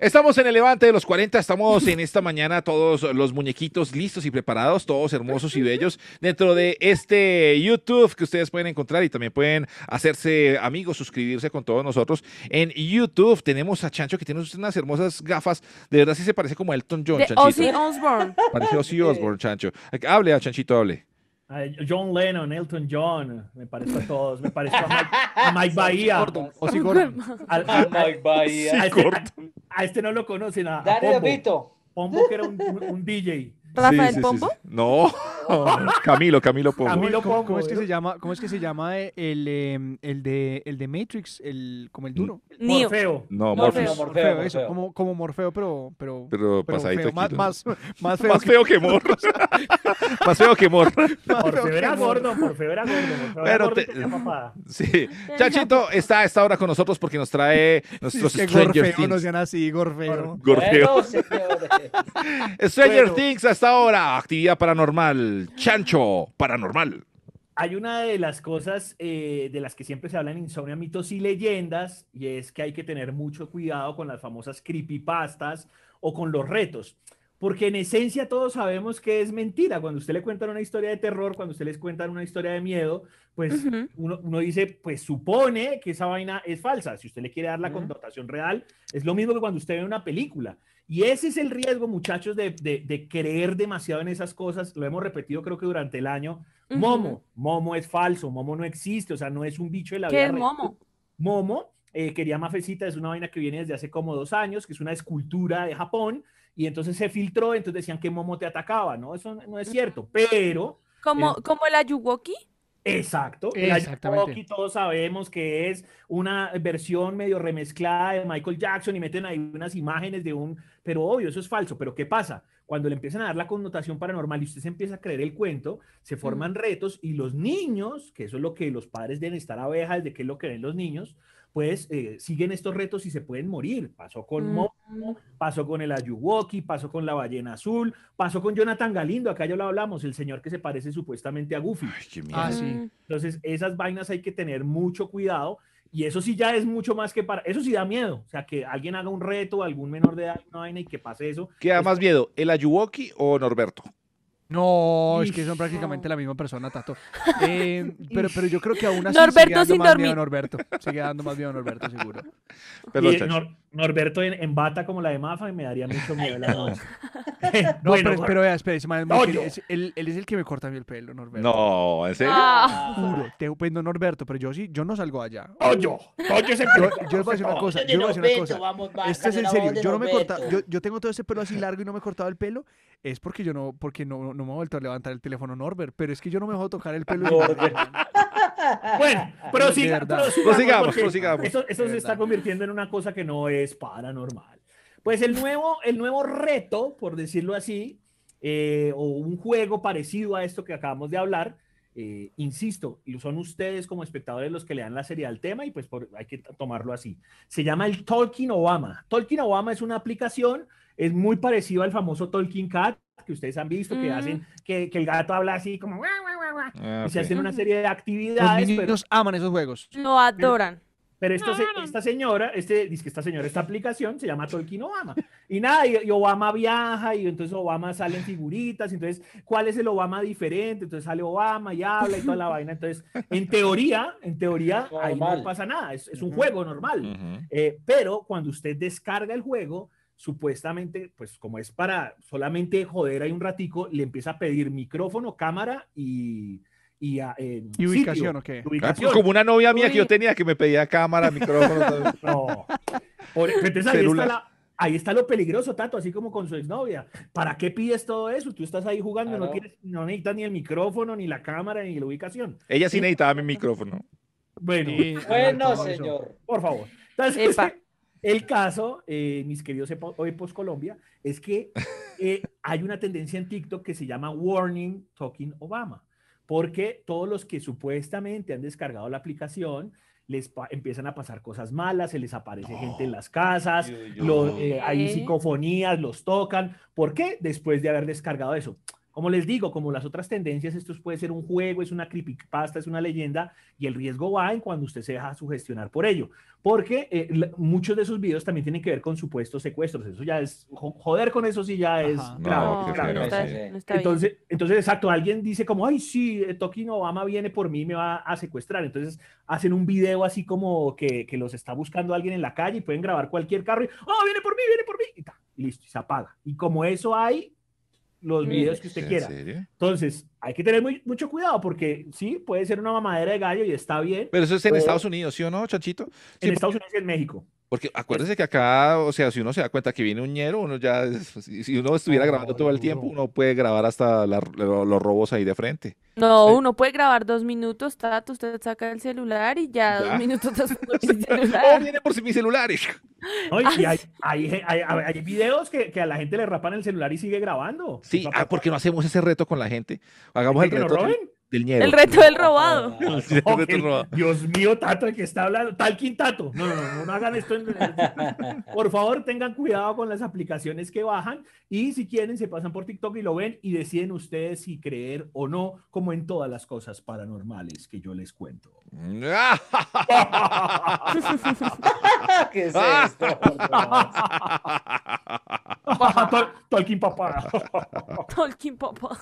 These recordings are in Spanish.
Estamos en el levante de los 40, estamos en esta mañana todos los muñequitos listos y preparados, todos hermosos y bellos, dentro de este YouTube que ustedes pueden encontrar y también pueden hacerse amigos, suscribirse con todos nosotros. En YouTube tenemos a Chancho que tiene unas hermosas gafas, de verdad sí se parece como a Elton John, de Chanchito. Ozzy Osbourne. Parece Ozzy Osbourne, Chancho. Hable a Chanchito, hable. John Lennon, Elton John, me parece a todos, me parece. a Mike, a Mike Bahía. A Mike Bahía a este no lo conocen. A, Pombo. Pombo, que era un, DJ un DJ. ¿Rafael Pombo? No. Camilo, Camilo Pongo. Camilo Pongo. ¿Cómo, es que ¿eh? se llama, cómo es que se llama el, em, el, de, el de Matrix, el, como el duro? Morfeo. No, Morfeo. Morfeo, eso, como, como, Morfeo, pero... Pero, pero, pasadito Más, más, más, feo. que, que Mor. más feo que Mor. Morfeo era gordo, Morfeo era gordo. Era gordo te... Sí. Chachito está a esta hora con nosotros porque nos trae nuestros es que Stranger Gorfeo Things. nos así, Gorfeo. Gorfeo. Bueno, Stranger bueno. Things hasta ahora, actividad paranormal chancho paranormal. Hay una de las cosas eh, de las que siempre se habla en Insomnia, mitos y leyendas, y es que hay que tener mucho cuidado con las famosas creepypastas o con los retos. Porque en esencia todos sabemos que es mentira. Cuando usted le cuentan una historia de terror, cuando usted les cuentan una historia de miedo, pues uno, uno, dice, pues supone que esa vaina es falsa. Si usted le quiere dar la connotación real, es lo mismo que cuando usted ve una película. Y ese es el riesgo, muchachos, de, de, creer demasiado en esas cosas. Lo hemos repetido creo que durante el año. Momo, Momo es falso, Momo no existe, o sea, no es un bicho de la ¿Qué ¿Qué es Momo? Momo, eh, quería mafecita, es una vaina que viene desde hace como dos años, que es una escultura de Japón y entonces se filtró, entonces decían que Momo te atacaba, ¿no? Eso no es cierto, pero... ¿Como, como el Ayuwoki? Exacto, el Ayuwoki todos sabemos que es una versión medio remezclada de Michael Jackson y meten ahí unas imágenes de un... Pero obvio, eso es falso, pero ¿qué pasa? Cuando le empiezan a dar la connotación paranormal y usted se empieza a creer el cuento, se forman retos y los niños, que eso es lo que los padres deben estar abejas de qué es lo que ven los niños, pues eh, siguen estos retos y se pueden morir. Pasó con Momo, pasó con el Ayuwoki, pasó con la ballena azul, pasó con Jonathan Galindo, acá ya lo hablamos, el señor que se parece supuestamente a Goofy. Ah, Entonces, esas vainas hay que tener mucho cuidado. Y eso sí ya es mucho más que para... Eso sí da miedo. O sea, que alguien haga un reto, algún menor de edad, una vaina y que pase eso. ¿Qué da más miedo, el Ayuwoki o Norberto? No, es que son prácticamente la misma persona, Tato. Eh, pero, pero yo creo que aún así Norberto sigue dando sin más miedo a Norberto. Sigue dando más miedo a Norberto, seguro. Y, eh, Norberto en, bata como la de Mafa y me daría mucho miedo la noche. No, pero, espera, vea, espera, es él, es el que me corta a mí el pelo, Norberto. No, ¿en serio? Ah. Juro, te pues Norberto, pero yo sí, yo no salgo allá. ¡Oyo! ¡Oyo Yo, yo les voy a decir una cosa, yo les voy a decir una cosa. Este es en serio, yo no me cortaba, yo, yo tengo todo ese pelo así largo y no me he cortado el pelo, es porque yo no, porque no, no me ha vuelto a levantar el teléfono Norbert, pero es que yo no me dejo tocar el pelo. bueno, pero sí prosigamos, prosigamos. Eso, eso se está convirtiendo en una cosa que no es paranormal. Pues el nuevo, el nuevo reto, por decirlo así, eh, o un juego parecido a esto que acabamos de hablar, eh, insisto, son ustedes como espectadores los que le dan la serie al tema y pues hay que tomarlo así. Se llama el Talking Obama. Talking Obama es una aplicación, es muy parecido al famoso Talking Cat que ustedes han visto, que hacen mm. que, el gato habla así como... Ah, y se hacen una serie de actividades. Los niños aman esos juegos. Lo adoran. Pero esta, esta señora, este, dice que esta señora, esta aplicación se llama Tolkien Obama. Y nada, y, Obama viaja y entonces Obama sale en figuritas. Entonces, ¿cuál es el Obama diferente? Entonces sale Obama y habla y toda la vaina. Entonces, en teoría, en teoría, ahí no pasa nada. Es, es un juego normal. Eh, pero cuando usted descarga el juego, supuestamente, pues como es para solamente joder ahí un ratico, le empieza a pedir micrófono, cámara y y, ubicación, ¿o pues, como una novia mía que yo tenía que me pedía cámara, micrófono. no. ahí está, lo peligroso, Tato, así como con su exnovia. ¿Para qué pides todo eso? Tú estás ahí jugando, no, quieres, no necesitas ni el micrófono, ni la cámara, ni la ubicación. Ella sí, necesitaba mi micrófono. Bueno, bueno señor. por favor. Entonces, pues, El caso, eh, mis queridos Post Colombia, es que eh, hay una tendencia en TikTok que se llama Warning Talking Obama porque todos los que supuestamente han descargado la aplicación les empiezan a pasar cosas malas, se les aparece gente en las casas, eh, hay psicofonías, los tocan. ¿Por qué? Después de haber descargado eso. Como les digo, como las otras tendencias, esto puede ser un juego, es una creepypasta, es una leyenda, y el riesgo va en cuando usted se deja sugestionar por ello, porque eh, muchos de esos videos también tienen que ver con supuestos secuestros, eso ya es, joder con eso sí ya es entonces, entonces, exacto, alguien dice como, ay, sí, eh, Tokin Obama viene por mí, me va a secuestrar, entonces hacen un video así como que, que los está buscando alguien en la calle y pueden grabar cualquier carro y, oh, viene por mí, viene por mí, y, listo, y se apaga. Y como eso hay los videos que usted quiera. Entonces, hay que tener muy, mucho cuidado porque sí, puede ser una mamadera de gallo y está bien. Pero eso es en Estados Unidos, ¿sí o no, Chachito? en Estados Unidos y en México. Porque pues acuérdense que acá, o sea, si uno se da cuenta que viene un ñero, uno ya, si uno estuviera grabando todo el tiempo, uno puede grabar hasta los robos ahí de frente. No, uno puede grabar dos minutos, Tato, usted saca el celular y ya, dos minutos oh, viene por mi celular. y hay, hay, videos que, a la gente le rapan el celular y sigue grabando. Sí, pues, ah, porque no hacemos ese reto con la gente. Hagamos el reto. El reto del robado. Dios mío, Tato, el que está hablando. Talkin Tato. No, no, no, no hagan esto. En... por favor, tengan cuidado con las aplicaciones que bajan y si quieren, se pasan por TikTok y lo ven y deciden ustedes si creer o no, como en todas las cosas paranormales que yo les cuento. ¿Qué es esto? Tolkien papá. Tolkien papá.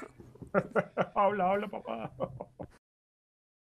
habla, habla papá.